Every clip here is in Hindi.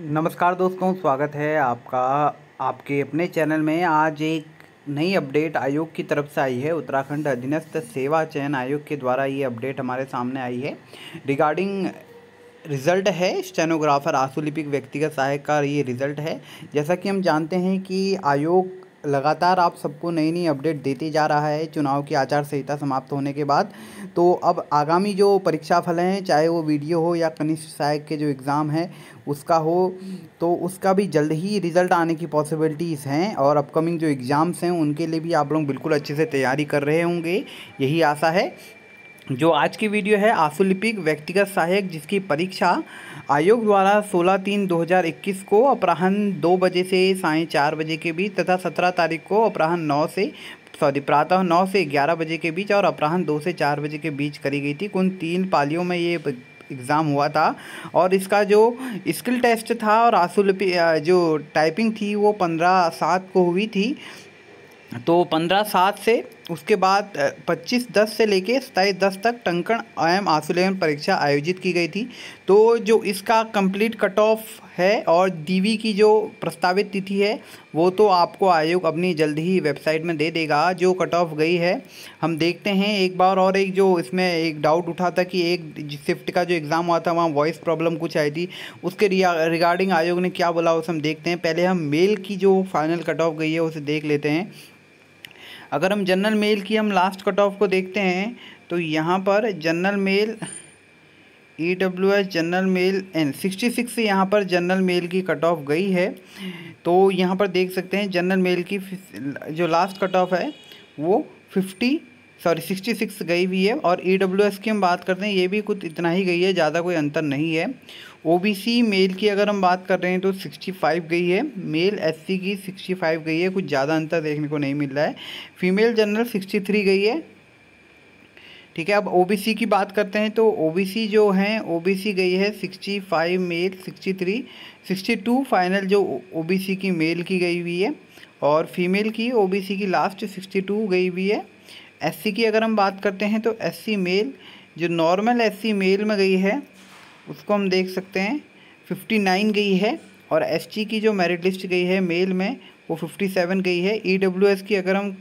नमस्कार दोस्तों स्वागत है आपका आपके अपने चैनल में आज एक नई अपडेट आयोग की तरफ से आई है उत्तराखंड अधीनस्थ सेवा चयन आयोग के द्वारा ये अपडेट हमारे सामने आई है रिगार्डिंग रिज़ल्ट है स्टेनोग्राफर आशुलिपिक व्यक्तिगत सहायक का ये रिज़ल्ट है जैसा कि हम जानते हैं कि आयोग लगातार आप सबको नई नई अपडेट देते जा रहा है चुनाव की आचार संहिता समाप्त होने के बाद तो अब आगामी जो परीक्षा फल हैं चाहे वो वीडियो हो या कनिष्ठ सहायक के जो एग्ज़ाम है उसका हो तो उसका भी जल्द ही रिज़ल्ट आने की पॉसिबिलिटीज़ हैं और अपकमिंग जो एग्ज़ाम्स हैं उनके लिए भी आप लोग बिल्कुल अच्छे से तैयारी कर रहे होंगे यही आशा है जो आज की वीडियो है आशुलिपिक व्यक्तिगत सहायक जिसकी परीक्षा आयोग द्वारा 16 तीन 2021 को अपराहन दो बजे से साय चार बजे के बीच तथा 17 तारीख को अपराहन नौ से सॉरी प्रातः नौ से ग्यारह बजे के बीच और अपराहन दो से चार बजे के बीच करी गई थी कुल तीन पालियों में ये एग्ज़ाम हुआ था और इसका जो स्किल टेस्ट था और आशुलिपि जो टाइपिंग थी वो पंद्रह सात को हुई थी तो पंद्रह सात से उसके बाद 25 दस से लेके सताईस दस तक टंकण एम आसुलेवन परीक्षा आयोजित की गई थी तो जो इसका कंप्लीट कट ऑफ है और डीवी की जो प्रस्तावित तिथि है वो तो आपको आयोग अपनी जल्द ही वेबसाइट में दे देगा जो कट ऑफ गई है हम देखते हैं एक बार और एक जो इसमें एक डाउट उठा था कि एक शिफ्ट का जो एग्ज़ाम हुआ था वहाँ वॉइस प्रॉब्लम कुछ आई थी उसके रिगार्डिंग आयोग ने क्या बोला उसे हम देखते हैं पहले हम मेल की जो फाइनल कट ऑफ गई है उसे देख लेते हैं अगर हम जनरल मेल की हम लास्ट कट ऑफ को देखते हैं तो यहाँ पर general male E W S general male in sixty six से यहाँ पर जनरल मेल की कट ऑफ गई है तो यहाँ पर देख सकते हैं जनरल मेल की जो लास्ट कट ऑफ है वो फिफ्टी सॉरी सिक्सटी सिक्स गई हुई है और ई डब्ल्यू एस की हम बात करते हैं ये भी कुछ इतना ही गई है ज़्यादा कोई अंतर नहीं है ओ बी सी मेल की अगर हम बात कर रहे हैं तो सिक्सटी फाइव गई है मेल एस सी की सिक्सटी फाइव गई है कुछ ज़्यादा अंतर देखने को नहीं मिल रहा है फीमेल जनरल सिक्सटी थ्री गई है ठीक है अब ओ बी सी की बात करते हैं तो ओ बी सी जो हैं ओ बी सी गई है sixty five male sixty three sixty two final जो ओ बी सी की मेल की गई हुई है और फीमेल की ओ बी सी की लास्ट सिक्सटी टू गई हुई है एससी की अगर हम बात करते हैं तो एससी मेल जो नॉर्मल एससी मेल में गई है उसको हम देख सकते हैं फिफ्टी नाइन गई है और एसटी की जो मेरिट लिस्ट गई है मेल में वो फिफ्टी सेवन गई है ईडब्ल्यूएस e की अगर हम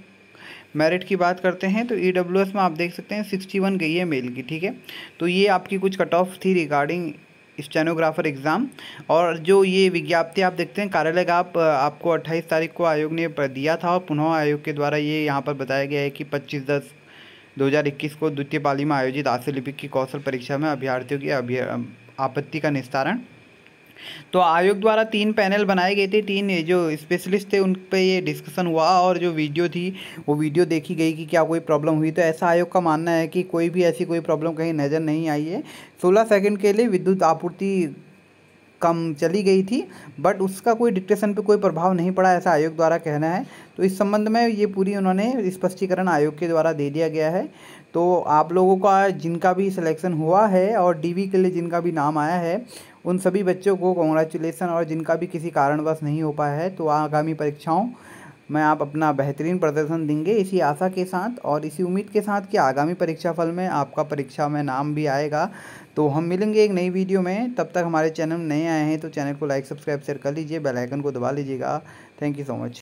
मेरिट की बात करते हैं तो ई e में आप देख सकते हैं सिक्सटी वन गई है मेल की ठीक है तो ये आपकी कुछ कट ऑफ थी रिगार्डिंग स्टेनोग्राफर एग्ज़ाम और जो ये विज्ञप्ति आप देखते हैं कार्यालय का आप, आपको अट्ठाईस तारीख को आयोग ने दिया था और पुनः आयोग के द्वारा ये यहाँ पर बताया गया है कि पच्चीस दस 2021 को द्वितीय पाली में आयोजित आशय लिपिक की कौशल परीक्षा में अभ्यर्थियों की अभ्य आपत्ति का निस्तारण तो आयोग द्वारा तीन पैनल बनाए गए थे तीन जो स्पेशलिस्ट थे उन पर ये डिस्कशन हुआ और जो वीडियो थी वो वीडियो देखी गई कि क्या कोई प्रॉब्लम हुई तो ऐसा आयोग का मानना है कि कोई भी ऐसी कोई प्रॉब्लम कहीं नज़र नहीं आई है सोलह सेकेंड के लिए विद्युत आपूर्ति कम चली गई थी बट उसका कोई डिक्टेशन पे कोई प्रभाव नहीं पड़ा ऐसा आयोग द्वारा कहना है तो इस संबंध में ये पूरी उन्होंने स्पष्टीकरण आयोग के द्वारा दे दिया गया है तो आप लोगों का जिनका भी सिलेक्शन हुआ है और डीवी के लिए जिनका भी नाम आया है उन सभी बच्चों को कॉन्ग्रेचुलेसन और जिनका भी किसी कारणवश नहीं हो पाया है तो आगामी परीक्षाओं में आप अपना बेहतरीन प्रदर्शन देंगे इसी आशा के साथ और इसी उम्मीद के साथ कि आगामी परीक्षा फल में आपका परीक्षा में नाम भी आएगा तो हम मिलेंगे एक नई वीडियो में तब तक हमारे चैनल नए आए हैं तो चैनल को लाइक सब्सक्राइब शेयर कर लीजिए बेल आइकन को दबा लीजिएगा थैंक यू सो मच